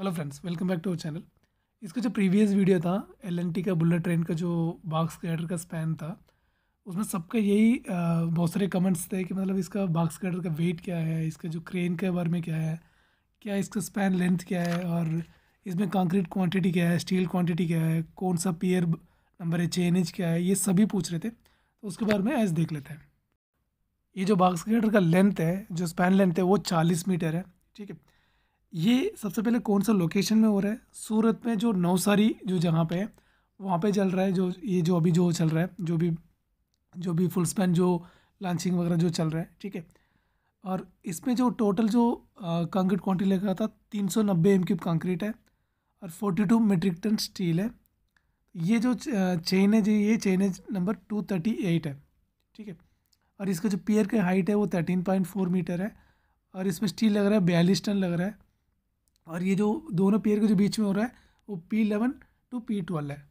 hello friends welcome back to our channel इसका जो previous video था एल का बुलेट ट्रेन का जो बाग कैडर का स्पैन था उसमें सबका यही बहुत सारे कमेंट्स थे कि मतलब इसका बाग कैडर का वेट क्या है इसका जो क्रेन के बारे में क्या है क्या इसका स्पैन लेंथ क्या है और इसमें कंक्रीट क्वांटिटी क्या है स्टील क्वांटिटी क्या है कौन सा पियर नंबर है चेन इंच क्या है ये सभी पूछ रहे थे तो उसके बारे में ऐसे देख लेते हैं ये जो कैडर का लेंथ है जो स्पैन लेंथ है वो चालीस मीटर है ठीक है ये सबसे पहले कौन सा लोकेशन में हो रहा है सूरत में जो नवसारी जो जहाँ पे है वहाँ पे चल रहा है जो ये जो अभी जो चल रहा है जो भी जो भी फुल स्पैन जो लॉन्चिंग वगैरह जो चल रहा है ठीक है और इसमें जो टोटल जो कंक्रीट क्वान्टिटी रहा था तीन सौ नब्बे एम क्यूब कंक्रीट है और forty two metric ton steel है ये जो चेन है जो ये चेन है नंबर टू थर्टी एट है ठीक है और इसका जो पियर की हाइट है वो थर्टीन पॉइंट फोर मीटर है और इसमें स्टील लग रहा है बयालीस टन लग रहा है और ये जो दोनों पेयर के जो बीच में हो रहा है वो P eleven to P twelve है